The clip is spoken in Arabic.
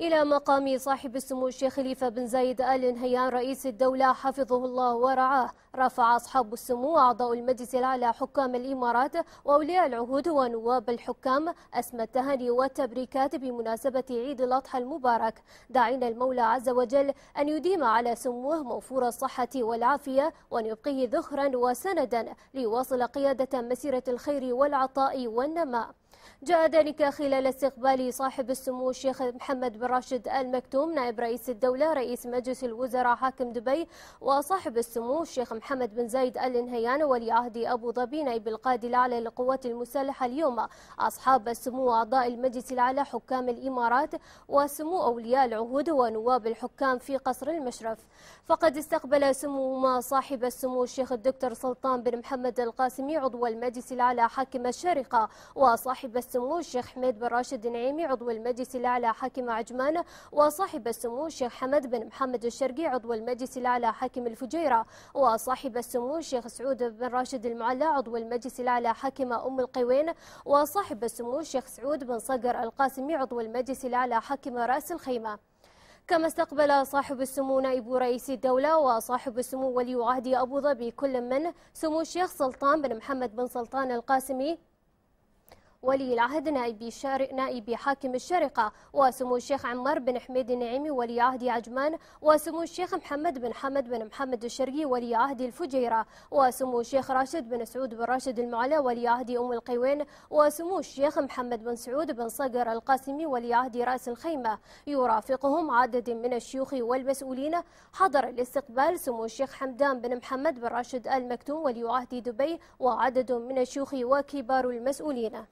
إلى مقام صاحب السمو الشيخ خليفة بن زايد آل نهيان رئيس الدولة حفظه الله ورعاه رفع أصحاب السمو أعضاء المجلس الأعلى حكام الإمارات وأولياء العهود ونواب الحكام أسمى التهاني والتبريكات بمناسبة عيد الأضحى المبارك داعين المولى عز وجل أن يديم على سموه موفور الصحة والعافية وأن يبقيه ذخرا وسندا ليواصل قيادة مسيرة الخير والعطاء والنماء جاء ذلك خلال استقبال صاحب السمو الشيخ محمد بن راشد آل مكتوم نائب رئيس الدولة رئيس مجلس الوزراء حاكم دبي وصاحب السمو الشيخ محمد بن زايد آل نهيان ولي عهد أبو ظبي نائب القائد الأعلى للقوات المسلحة اليوم أصحاب السمو اعضاء المجلس الأعلى حكام الإمارات وسمو أولياء العهود ونواب الحكام في قصر المشرف فقد استقبل سموهما صاحب السمو الشيخ الدكتور سلطان بن محمد القاسمي عضو المجلس الأعلى حاكم الشارقة وصاحب صاحب السمو الشيخ حميد بن راشد النعيمي عضو المجلس الأعلى حاكم عجمان وصاحب السمو الشيخ حمد بن محمد الشرقي عضو المجلس الأعلى حاكم الفجيرة وصاحب السمو الشيخ سعود بن راشد المعلى عضو المجلس الأعلى حاكم أم القوين وصاحب السمو الشيخ سعود بن صقر القاسمي عضو المجلس الأعلى حاكم رأس الخيمة كما استقبل صاحب السمو نائب رئيس الدولة وصاحب السمو ولي عهد أبو ظبي كل من سمو الشيخ سلطان بن محمد بن سلطان القاسمي ولي العهد نائب شارق نائب حاكم الشارقة وسمو الشيخ عمار بن حميد النعيمي ولي عهد عجمان وسمو الشيخ محمد بن حمد بن محمد الشرقي ولي عهد الفجيرة وسمو الشيخ راشد بن سعود بن راشد المعلى ولي عهد أم القيوين وسمو الشيخ محمد بن سعود بن صقر القاسمي ولي عهد رأس الخيمة يرافقهم عدد من الشيوخ والمسؤولين حضر الاستقبال سمو الشيخ حمدان بن محمد بن راشد آل مكتوم ولي عهد دبي وعدد من الشيوخ وكبار المسؤولين